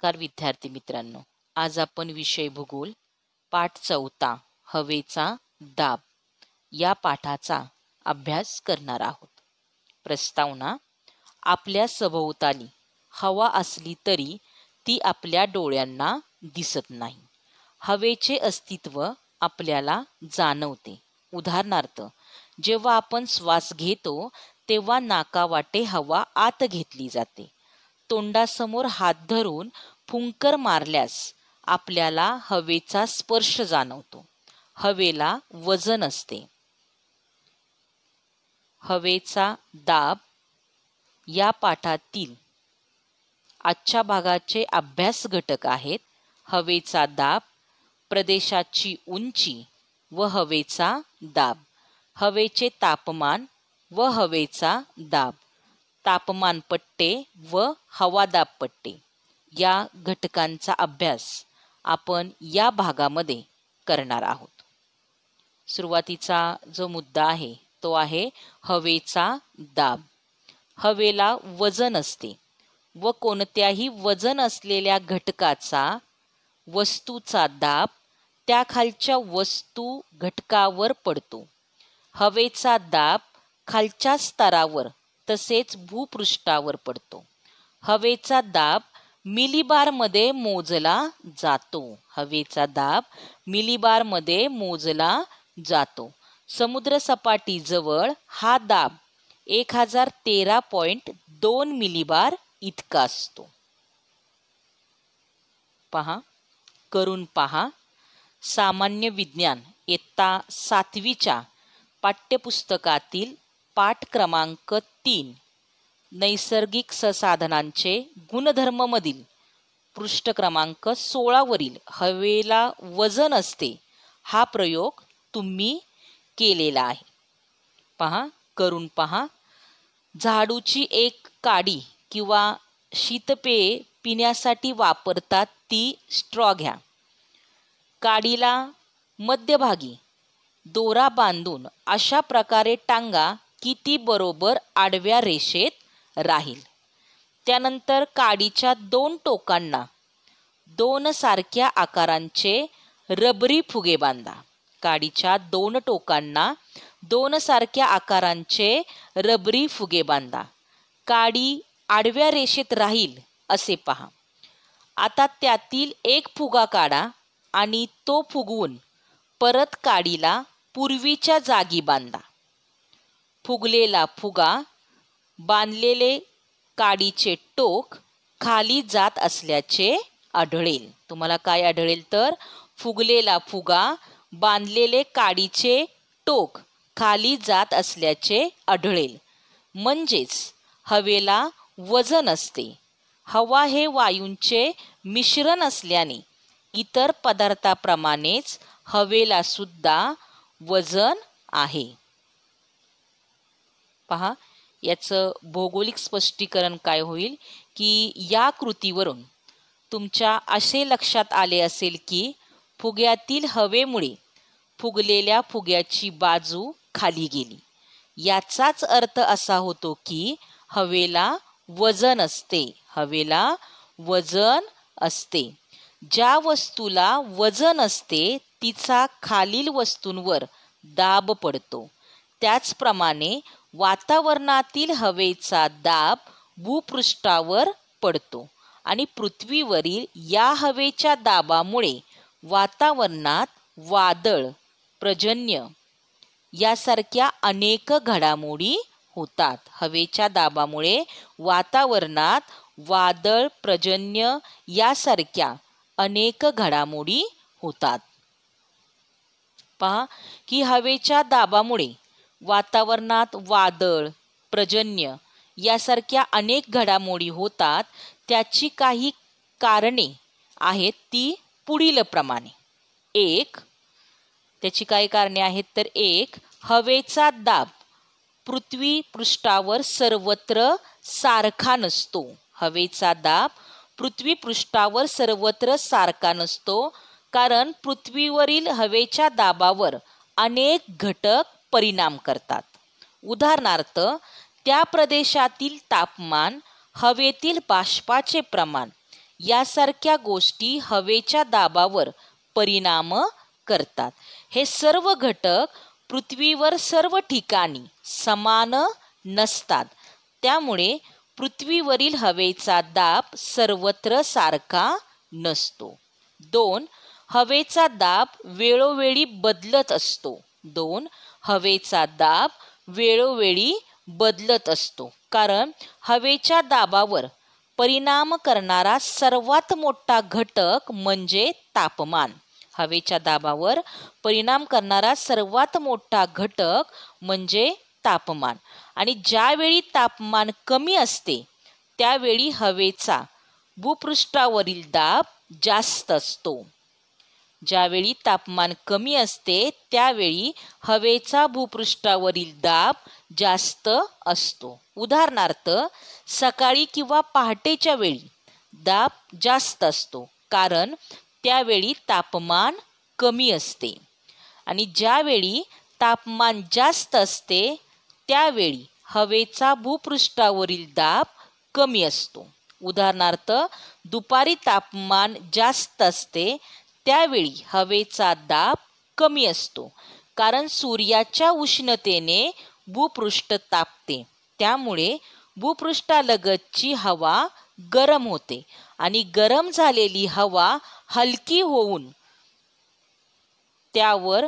नमस्कार विद्यार्थी मित्रांनो आज आपण विषय भूगोल पाठ चौथा हवेचा दाब या पाठाचा अभ्यास करणार आहोत प्रस्तावना आपल्या सभोवताली हवा असली तरी ती आपल्या डोळ्यांना दिसत नाही हवेचे अस्तित्व आपल्याला जाणवते उदाहरणार्थ जेव्हा आपण श्वास घेतो तेव्हा नाकावाटे हवा आत घेतली जाते तोंडासमोर हात धरून फुंकर मारल्यास आपल्याला हवेचा स्पर्श जाणवतो हवेला वजन असते हवेचा दाब या पाठातील आजच्या भागाचे अभ्यास घटक आहेत हवेचा दाब प्रदेशाची उंची व हवेचा दाब हवेचे तापमान व हवेचा दाब तापमान पट्टे व हवादाब पट्टे या घटकांचा अभ्यास आपण या भागामध्ये करणार आहोत सुरुवातीचा जो मुद्दा आहे तो आहे हवेचा दाब हवेला वजन असते व कोणत्याही वजन असलेल्या घटकाचा वस्तूचा दाब त्याखालच्या वस्तू घटकावर पडतो हवेचा दाब खालच्या स्तरावर तसेच भूपृष्ठावर पडतो हवेचा दाब मिलीबारमध्ये मोजला जातो हवेचा दाब मिलीबारमध्ये मोजला जातो समुद्रसपाटीजवळ हा दाब एक हजार तेरा पॉईंट दोन मिलीबार इतका असतो पहा करून पहा सामान्य विज्ञान इयत्ता सातवीच्या पाठ्यपुस्तकातील पाठ क्रमांक तीन नैसर्गिक ससाधनांचे गुणधर्ममधील पृष्ठ क्रमांक सोळावरील हवेला वजन असते हा प्रयोग तुम्ही केलेला आहे पहा करून पहा झाडूची एक काडी किंवा शीतपेये पिण्यासाठी वापरतात ती स्ट्रॉ घ्या काडीला मध्यभागी दोरा बांधून अशा प्रकारे टांगा किती बरोबर आडव्या रेषेत राहील त्यानंतर काडीच्या दोन टोकांना दोन सारख्या आकारांचे रबरी फुगे बांधा काडीच्या दोन टोकांना दोन सारख्या आकारांचे रबरी फुगे बांधा काडी आडव्या रेषेत राहील असे पहा आता त्यातील एक फुगा काढा आणि तो फुगून परत काडीला पूर्वीच्या जागी बांधा फुगलेला फुगा बांधलेले काडीचे टोक खाली जात असल्याचे आढळेल तुम्हाला काय आढळेल तर फुगलेला फुगा बांधलेले काडीचे टोक खाली जात असल्याचे आढळेल म्हणजेच हवेला वजन असते हवा हे वायूंचे मिश्रण असल्याने इतर पदार्थाप्रमाणेच हवेला सुद्धा वजन आहे पहा याचं भौगोलिक स्पष्टीकरण काय होईल की या कृतीवरून तुमच्या असे लक्षात आले असेल की फुग्यातील हवेमुळे फुगलेल्या फुग्याची बाजू खाली गेली याचाच अर्थ असा होतो की हवेला वजन असते हवेला वजन असते ज्या वस्तूला वजन असते तिचा खालील वस्तूंवर दाब पडतो त्याचप्रमाणे वातावरणातील हवेचा दाब भूपृष्ठावर पडतो आणि पृथ्वीवरील या हवेच्या दाबामुळे वातावरणात वादळ प्रजन्य यासारख्या अनेक घडामोडी होतात हवेच्या दाबामुळे वातावरणात वादळ प्रजन्य यासारख्या अनेक घडामोडी होतात पहा की हवेच्या दाबामुळे वातावरणात वादळ प्रजन्य यासारख्या अनेक घडामोडी होतात त्याची काही कारणे आहेत ती पुढीलप्रमाणे एक त्याची काही कारणे आहेत तर एक हवेचा दाब पृथ्वी पृष्ठावर सर्वत्र सारखा नसतो हवेचा दाब पृथ्वी पृष्ठावर सर्वत्र सारखा नसतो कारण पृथ्वीवरील हवेच्या दाबावर अनेक घटक परिणाम करतात उदाहरणार्थ त्या प्रदेशातील तापमान हवेतील बाष्पाचे प्रमाण यासारख्या गोष्टी हवेच्या दाबावर परिणाम करतात हे सर्व घटक पृथ्वीवर सर्व ठिकाणी समान नसतात त्यामुळे पृथ्वीवरील हवेचा दाब सर्वत्र सारखा नसतो दोन हवेचा दाब वेळोवेळी बदलत असतो दोन हवेचा दाब वेळोवेळी बदलत असतो कारण हवेच्या दाबावर परिणाम करणारा सर्वात मोठा घटक म्हणजे तापमान हवेच्या दाबावर परिणाम करणारा सर्वात मोठा घटक म्हणजे तापमान आणि ज्यावेळी तापमान कमी असते त्यावेळी हवेचा भूपृष्ठावरील दाब जास्त असतो ज्यावेळी तापमान कमी असते त्यावेळी हवेचा भूपृष्ठावरील दाब जास्त असतो उदाहरणार्थ सकाळी किंवा पहाटेच्या वेळी दाब जास्त असतो कारण त्यावेळी तापमान कमी असते आणि ज्यावेळी तापमान जास्त असते त्यावेळी हवेचा भूपृष्ठावरील दाब कमी असतो उदाहरणार्थ दुपारी तापमान जास्त असते त्यावेळी हवेचा दाब कमी असतो कारण सूर्याच्या उष्णतेने भूपृष्ठ तापते त्यामुळे भूपृष्ठालगतची हवा गरम होते आणि गरम झालेली हवा हलकी होऊन त्यावर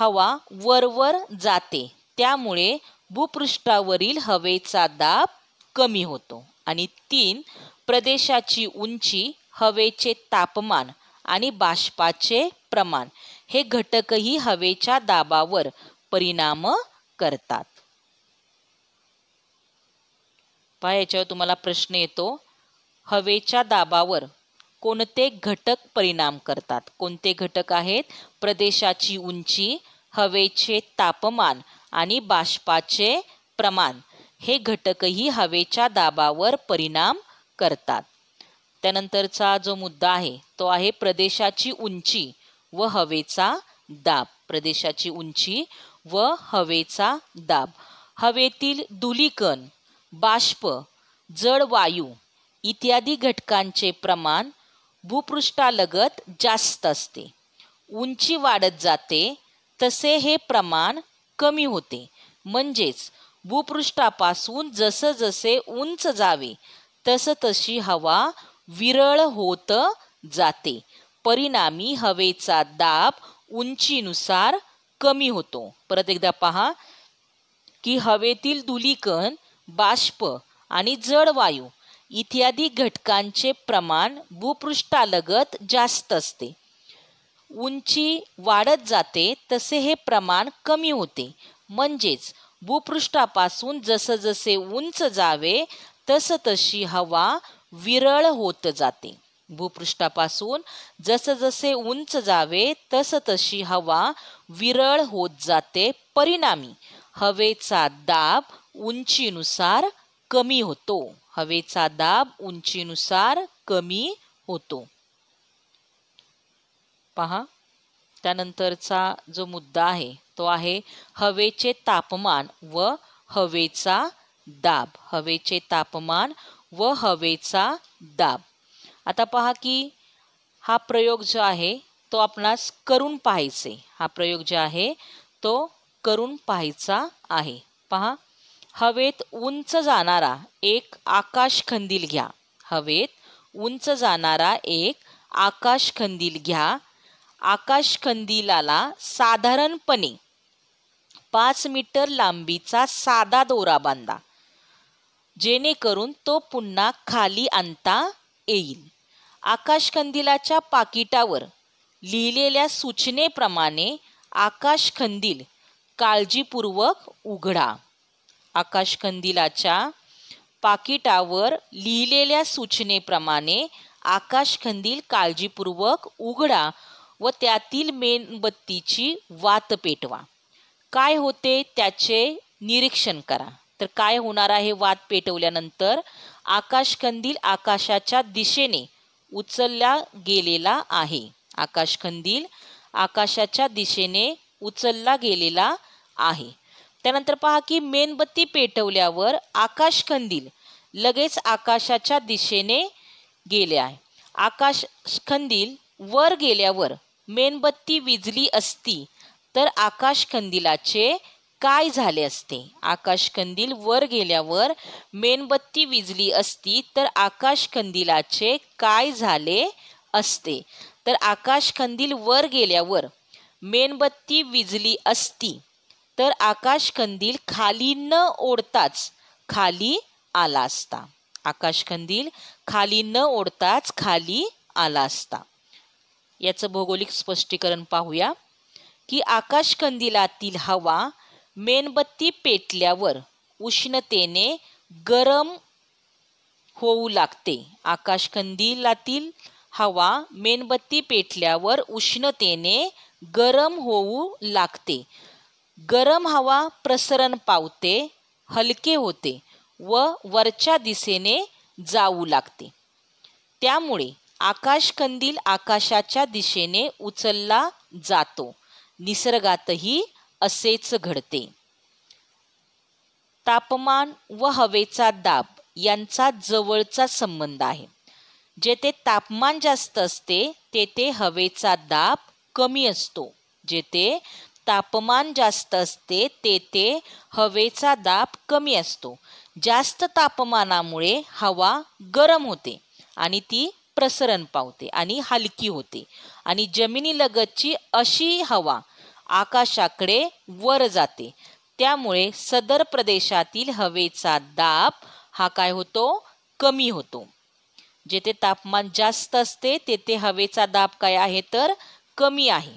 हवा वरवर जाते त्यामुळे भूपृष्ठावरील हवेचा दाब कमी होतो आणि तीन प्रदेशाची उंची हवेचे तापमान आणि बाष्पाचे प्रमाण हे घटकही हवेच्या दाबावर परिणाम करतात पहा याच्यावर तुम्हाला प्रश्न येतो हवेच्या दाबावर कोणते घटक परिणाम करतात कोणते घटक आहेत प्रदेशाची उंची हवेचे तापमान आणि बाष्पाचे प्रमाण हे घटकही हवेच्या दाबावर परिणाम करतात त्यानंतरचा जो मुद्दा आहे तो आहे प्रदेशाची उंची व हवेचा दाब प्रदेशाची उंची व हवेचा दाब हवेतील धुलीकण बाष्प जड वायू इत्यादी घटकांचे प्रमाण भूपृष्ठालगत जास्त असते उंची वाढत जाते तसे हे प्रमाण कमी होते म्हणजेच भूपृष्ठापासून जसजसे उंच जावे तशी हवा विरळ होत जाते परिणामी हवेचा दाब उंचीनुसार कमी होतो परत एकदा पहा की हवेतील धुलीकण बाष्प आणि जड वायू इत्यादी घटकांचे प्रमाण भूपृष्ठालगत जास्त असते उंची वाढत जाते तसे हे प्रमाण कमी होते म्हणजेच भूपृष्ठापासून जसजसे उंच जावे तसतशी हवा विरळ होत जाते भूपृष्ठापासून जसजसे उंच जावे तशी हवा विरळ होत जाते परिणामी हवेचा दाब उंचीनुसार कमी होतो हवेचा दाब उंचीनुसार कमी होतो पहा त्यानंतरचा जो मुद्दा आहे तो आहे हवेचे तापमान व हवेचा दाब हवेचे तापमान व हवेचा दाब आता पहा की हा प्रयोग जो आहे तो आपणास करून पाहायचे हा प्रयोग जो आहे तो करून पाहायचा आहे पहा हवेत उंच जाणारा एक आकाश खंदील घ्या हवेत उंच जाणारा एक आकाश खंदील घ्या आकाश खंदिलाला साधारणपणे पाच मीटर लांबीचा साधा दोरा बांधा जेणेकरून तो पुन्हा खाली आणता येईल आकाशकंदिलाच्या पाकिटावर लिहिलेल्या सूचनेप्रमाणे आकाशकंदील काळजीपूर्वक उघडा आकाशकंदिलाच्या पाकिटावर लिहिलेल्या सूचनेप्रमाणे आकाशकंदील काळजीपूर्वक उघडा व त्यातील मेणबत्तीची वात पेटवा काय होते त्याचे निरीक्षण करा तर काय होणार आहे वाद पेटवल्यानंतर आकाशकंदील आकाशाच्या दिशेने उचलला गेलेला आहे आकाशकंदील आकाशाच्या दिशेने उचलला गेलेला आहे त्यानंतर पहा की मेणबत्ती पेटवल्यावर आकाशकंदील लगेच आकाशाच्या दिशेने गेले आहे आकाशखंदील वर गेल्यावर मेणबत्ती विजली असती तर आकाशकंदिलाचे काय झाले असते आकाशकंदील वर गेल्यावर मेणबत्ती विजली असती तर आकाशकंदिलाचे काय झाले असते तर आकाशकंदील वर गेल्यावर मेणबत्ती विजली असती तर आकाशकंदील खाली न ओढताच खाली आला असता आकाशकंदील खाली न ओढताच खाली आला असता याचं भौगोलिक स्पष्टीकरण पाहूया की आकाशकंदिलातील हवा मेणबत्ती पेटल्यावर उष्णतेने गरम होऊ लागते आकाशकंदिलातील हवा मेणबत्ती पेटल्यावर उष्णतेने गरम होऊ लागते गरम हवा प्रसरण पावते हलके होते व वरच्या दिशेने जाऊ लागते त्यामुळे आकाशकंदील आकाशाच्या दिशेने उचलला जातो निसर्गातही असेच घडते तापमान व हवेचा दाब यांचा जवळचा संबंध आहे जेथे तापमान जास्त असते तेथे हवेचा दाब कमी असतो जेथे तापमान जास्त असते तेथे हवेचा दाब कमी असतो जास्त तापमानामुळे हवा गरम होते आणि ती प्रसरण पावते आणि हलकी होते आणि जमिनीलगतची अशी हवा आकाशाकडे वर जाते त्यामुळे सदर प्रदेशातील हवेचा दाब हा काय होतो कमी होतो जेथे तापमान जास्त असते तेथे हवेचा दाब काय आहे तर कमी आहे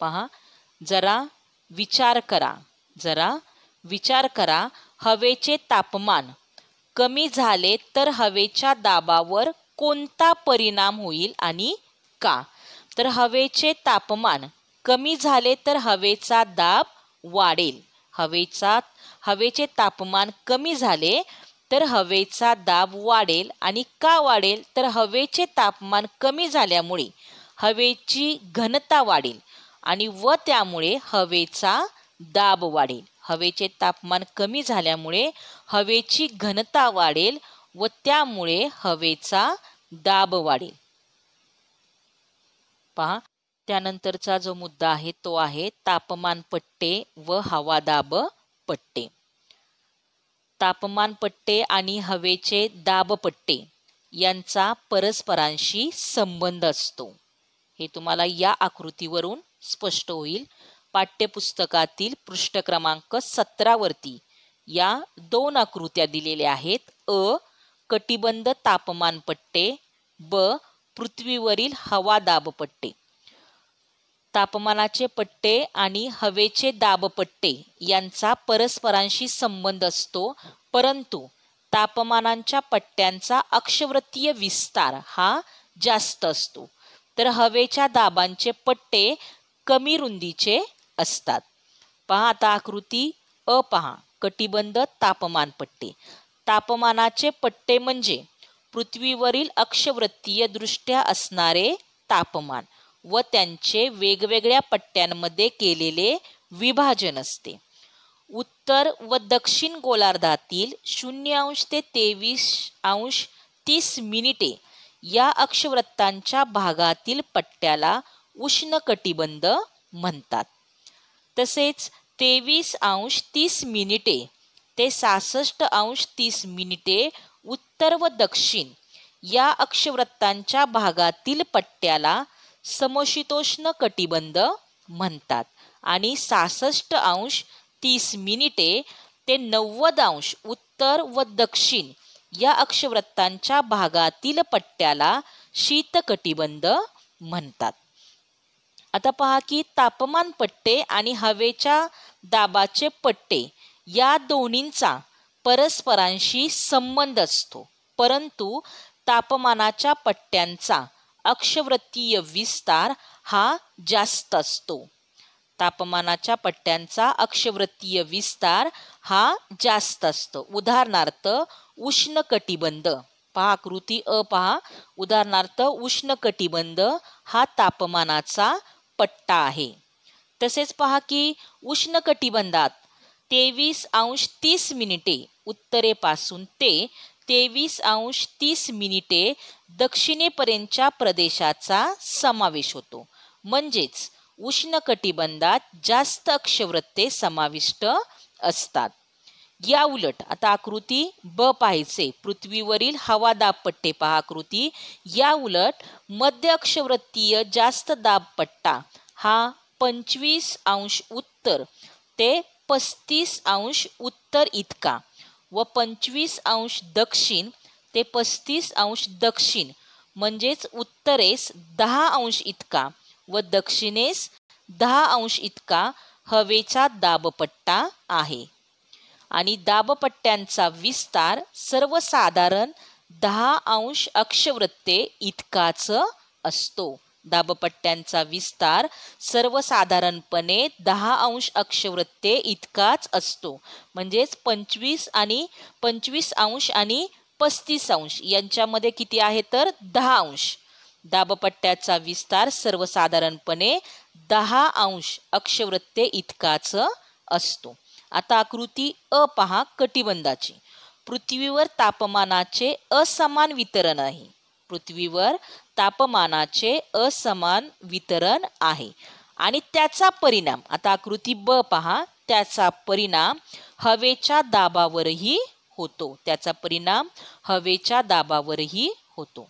पहा जरा विचार करा जरा विचार करा हवेचे तापमान कमी झाले तर हवेच्या दाबावर कोणता परिणाम होईल आणि का तर हवेचे तापमान कमी झाले तर हवेचा दाब वाढेल हवेचा हवेचे तापमान कमी झाले तर हवेचा दाब वाढेल आणि का वाढेल तर हवेचे तापमान कमी झाल्यामुळे हवेची घनता वाढेल आणि व त्यामुळे हवेचा दाब वाढेल हवेचे तापमान कमी झाल्यामुळे हवेची घनता वाढेल व त्यामुळे हवेचा दाब वाढेल पहा त्यानंतरचा जो मुद्दा आहे तो आहे तापमान पट्टे व हवादाब पट्टे तापमान पट्टे आणि हवेचे दाब पट्टे यांचा परस्परांशी संबंध असतो हे तुम्हाला या आकृतीवरून स्पष्ट होईल पाठ्यपुस्तकातील पृष्ठ क्रमांक सतरावरती या दोन आकृत्या दिलेल्या आहेत अ कटिबंध तापमान पट्टे ब पृथ्वीवरील हवा दाब पट्टे तापमानाचे पट्टे आणि हवेचे दाब पट्टे यांचा परस्परांशी संबंध असतो परंतु तापमानांच्या पट्ट्यांचा अक्षवृत्तीय विस्तार हा जास्त असतो तर हवेच्या दाबांचे पट्टे कमी रुंदीचे असतात पहा आता आकृती अ पहा कटिबंध तापमान पट्टे तापमानाचे पट्टे म्हणजे पृथ्वीवरील दृष्ट्या असणारे तापमान व त्यांचे वेगवेगळ्या पट्ट्यांमध्ये केलेले विभाजन असते उत्तर व दक्षिण गोलार्धातील शून्य अंश ते तेवीस अंश तीस मिनिटे या अक्षवृत्तांच्या भागातील पट्ट्याला उष्ण कटिबंध म्हणतात तसेच तेवीस अंश तीस मिनिटे ते सासष्ट अंश तीस मिनिटे उत्तर व दक्षिण या अक्षवृत्तांच्या भागातील पट्ट्याला समशीतोष्ण कटिबंध म्हणतात आणि सासष्ट अंश तीस मिनिटे ते नव्वद अंश उत्तर व दक्षिण या अक्षवृत्तांच्या भागातील पट्ट्याला शीत कटिबंध म्हणतात आता पहा की तापमान पट्टे आणि हवेच्या दाबाचे पट्टे या दोन्हींचा परस्परांशी संबंध असतो परंतु तापमानाच्या पट्ट्यांचा अक्षवृत्तीय विस्तार हा जास्त असतो तापमानाच्या पट्ट्यांचा अक्षवृत्तीय विस्तार हा जास्त असतो उदाहरणार्थ उष्ण कटिबंध पहा आकृती अ पहा उदाहरणार्थ उष्ण हा तापमानाचा पट्टा आहे तसेच पहा की उष्ण कटिबंधात तेवीस अंश तीस मिनिटे उत्तरेपासून ते तेवीस अंश तीस मिनिटे दक्षिणेपर्यंतच्या प्रदेशाचा समावेश होतो म्हणजेच उष्णकटिबंधात जास्त अक्षवृत्ते समाविष्ट असतात या उलट आता आकृती ब पाहायचे पृथ्वीवरील हवा पट्टे पहा आकृती या उलट मध्य अक्षवृत्तीय जास्त दाब पट्टा हा पंचवीस अंश उत्तर ते पस्तीस अंश उत्तर इतका व पंचवीस अंश दक्षिण ते पस्तीस अंश दक्षिण म्हणजेच उत्तरेस दहा अंश इतका व दक्षिणेस दहा अंश इतका हवेचा दाबपट्टा आहे आणि दाबपट्ट्यांचा विस्तार सर्वसाधारण दहा अंश अक्षवृत्ते इतकाच असतो दाबपट्ट्यांचा विस्तार सर्वसाधारणपणे दहा अंश अक्षवृत्ते इतकाच असतो म्हणजेच पंचवीस आणि पंचवीस अंश आणि पस्तीस अंश यांच्यामध्ये किती आहे तर दहा अंश दाबपट्ट्याचा विस्तार सर्वसाधारणपणे दहा अंश अक्षवृत्ते इतकाच असतो आता आकृती अ पहा कटिबंधाची पृथ्वीवर तापमानाचे असमान वितरण आहे पृथ्वीवर तापमानाचे असमान वितरण आहे आणि त्याचा परिणाम आता आकृती ब पहा त्याचा परिणाम हवेच्या दाबावरही होतो त्याचा परिणाम हवेच्या दाबावरही होतो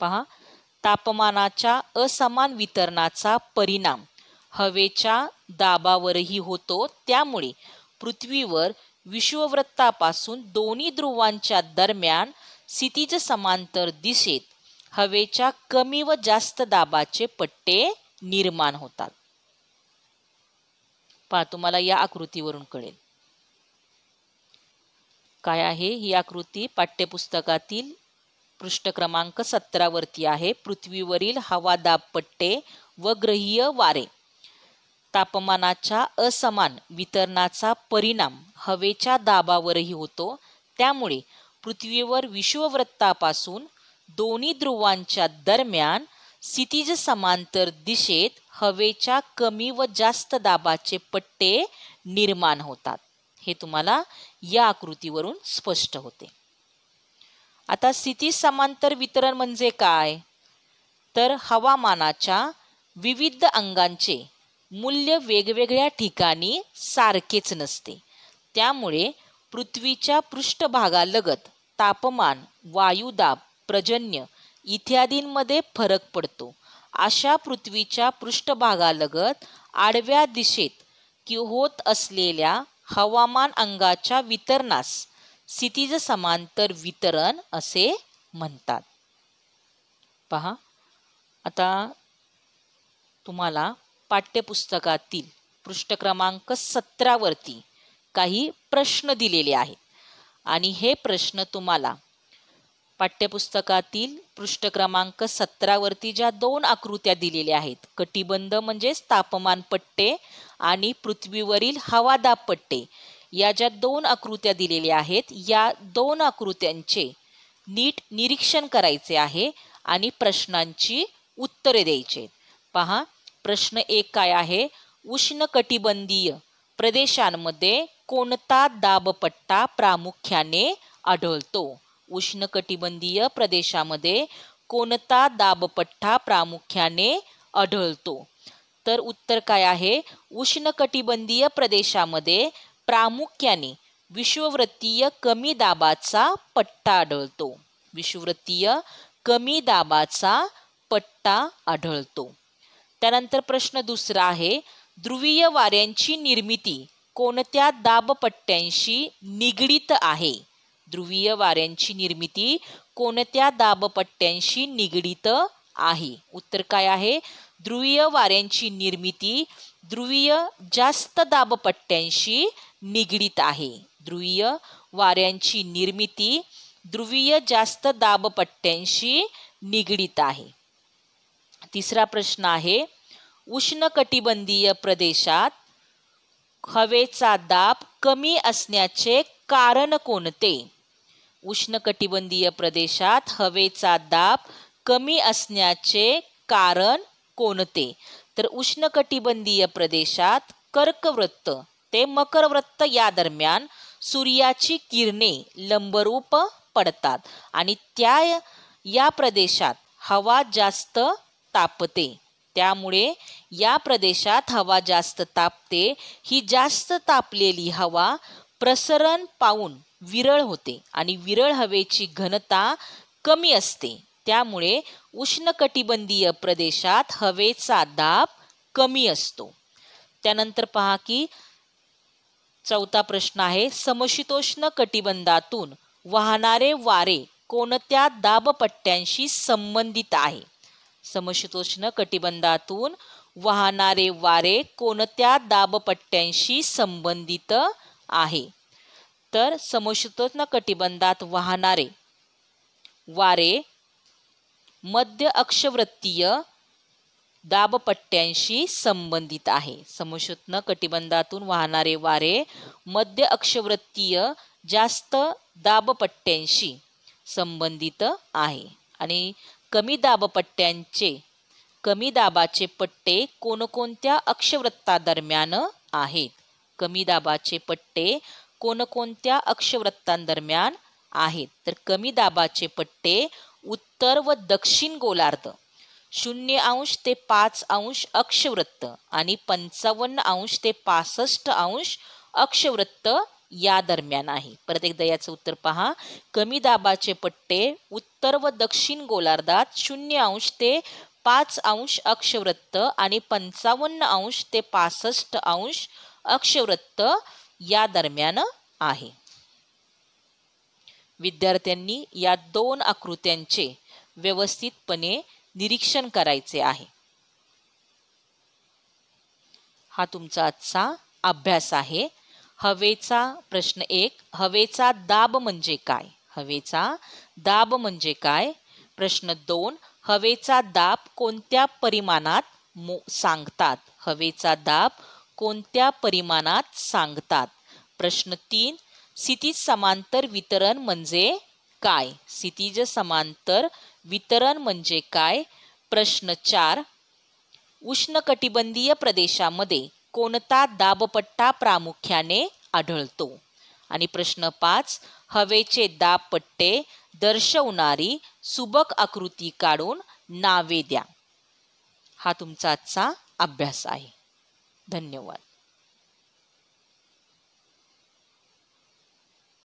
पहा तापमानाच्या असमान वितरणाचा परिणाम हवेच्या दाबावरही होतो त्यामुळे पृथ्वीवर विश्ववृत्तापासून दोन्ही ध्रुवांच्या दरम्यान स्थितीचं समांतर दिसेल हवेच्या कमी व जास्त दाबाचे पट्टे निर्माण होतात पहा तुम्हाला या आकृतीवरून कळेल काय आहे ही आकृती पाठ्यपुस्तकातील पृष्ठ क्रमांक सतरावरती आहे पृथ्वीवरील हवादाब पट्टे व ग्रहीय वारे तापमानाच्या असमान वितरणाचा परिणाम हवेच्या दाबावरही होतो त्यामुळे पृथ्वीवर विश्ववृत्तापासून दोन्ही ध्रुवांच्या दरम्यान स्थितीज समांतर दिशेत हवेच्या कमी व जास्त दाबाचे पट्टे निर्माण होतात हे तुम्हाला या आकृतीवरून स्पष्ट होते आता स्थिती समांतर वितरण म्हणजे काय तर हवामानाच्या विविध अंगांचे मूल्य वेगवेगळ्या ठिकाणी सारखेच नसते त्यामुळे पृथ्वीच्या पृष्ठभागालगत तापमान वायुदाब प्रजन्य इत्यादींमध्ये फरक पडतो अशा पृथ्वीच्या पृष्ठभागालगत आडव्या दिशेत कि होत असलेल्या हवामान अंगाच्या वितरणास स्थितीज समांतर वितरण असे म्हणतात पहा आता तुम्हाला पाठ्यपुस्तकातील पृष्ठ क्रमांक सतरावरती काही प्रश्न दिलेले आहेत आणि हे प्रश्न तुम्हाला पाठ्यपुस्तकातील पृष्ठ क्रमांक सतरावरती ज्या दोन आकृत्या दिलेल्या आहेत कटिबंध म्हणजेच तापमान पट्टे आणि पृथ्वीवरील हवादाब पट्टे या ज्या दोन आकृत्या दिलेल्या आहेत या दोन आकृत्यांचे नीट निरीक्षण करायचे आहे आणि प्रश्नांची उत्तरे द्यायचे पहा प्रश्न एक काय आहे उष्ण कटिबंधीय प्रदेशांमध्ये कोणता दाबपट्टा प्रामुख्याने आढळतो उष्णकटिबंधीय प्रदेशामध्ये कोणता दाबपट्टा प्रामुख्याने आढळतो तर उत्तर काय आहे उष्णकटिबंधीय प्रदेशामध्ये प्रामुख्याने विश्ववृत्तीय कमी दाबाचा पट्टा आढळतो विश्ववृत्तीय कमी दाबाचा पट्टा आढळतो त्यानंतर प्रश्न दुसरा आहे ध्रुवीय वाऱ्यांची निर्मिती कोणत्या दाबपट्ट्यांशी निगडीत आहे ध्रुवीय वाऱ्यांची निर्मिती कोणत्या दाबपट्ट्यांशी निगडीत आहे उत्तर काय आहे ध्रुवीय वाऱ्यांची निर्मिती ध्रुवीय जास्त दाबपट्ट्यांशी निगडीत आहे ध्रुवीय वाऱ्यांची निर्मिती ध्रुवीय जास्त दाबपट्ट्यांशी निगडीत आहे तिसरा प्रश्न आहे उष्णकटिबंधीय प्रदेशात हवेचा दाब कमी असण्याचे कारण कोणते उष्णकटिबंधीय प्रदेशात हवेचा दाब कमी असण्याचे कारण कोणते तर उष्णकटिबंधीय प्रदेशात कर्कवृत्त ते मकरवृत्त या दरम्यान सूर्याची किरणे लंबरूप पडतात आणि त्या या प्रदेशात हवा जास्त तापते त्यामुळे या प्रदेशात हवा जास्त तापते ही जास्त तापलेली हवा प्रसरण पाहून विरळ होते आणि विरळ हवेची घनता कमी असते त्यामुळे उष्णकटिबंधीय प्रदेशात हवेचा दाब कमी असतो त्यानंतर पहा की चौथा प्रश्न आहे समशीतोष्ण कटिबंधातून वाहणारे वारे कोणत्या दाबपट्ट्यांशी संबंधित आहे समशीतोष्ण कटिबंधातून वाहणारे वारे कोणत्या दाबपट्ट्यांशी संबंधित आहे तर समशीतोष्ण कटिबंधात वाहणारे वारे मध्य अक्षवृत्तीय दाबपट्ट्यांशी संबंधित आहे समशीतोष्ण कटिबंधातून वाहणारे वारे मध्य अक्षवृत्तीय जास्त दाबपट्ट्यांशी संबंधित आहे आणि कमी दाबपट्ट्यांचे कमी दाबाचे पट्टे कोणकोणत्या दरम्यान आहेत कमी दाबाचे पट्टे कोणकोणत्या अक्षवृत्तांदरम्यान आहेत तर कमी दाबाचे पट्टे उत्तर व दक्षिण गोलार्ध शून्य अंश ते पाच अंश अक्षवृत्त आणि पंचावन्न अंश ते पासष्ट अंश अक्षवृत्त या दरम्यान आहे परत एकदा याचं उत्तर पहा कमी दाबाचे पट्टे उत्तर व दक्षिण गोलार्धात शून्य अंश ते पाच अंश अक्षवृत्त आणि पंचावन्न अंश ते पासष्ट अंश अक्षवृत्त या दरम्यान आहे विद्यार्थ्यांनी या दोन आकृत्यांचे व्यवस्थितपणे निरीक्षण करायचे आहे हा तुमचा आजचा अभ्यास आहे हवेचा प्रश्न एक हवेचा दाब म्हणजे काय हवेचा दाब म्हणजे काय प्रश्न दोन हवेचा दाब कोणत्या परिमाणात सांगतात हवेचा दाब कोणत्या परिमाणात सांगतात प्रश्न तीन स्थिती समांतर वितरण म्हणजे काय स्थितीज समांतर वितरण म्हणजे काय प्रश्न चार उष्णकटिबंधीय प्रदेशामध्ये कोणता दाबपट्टा प्रामुख्याने आढळतो आणि प्रश्न पाच हवेचे दाबपट्टे दर्शवणारी सुबक आकृती काढून नावे द्या हा तुमचा आजचा अभ्यास आहे धन्यवाद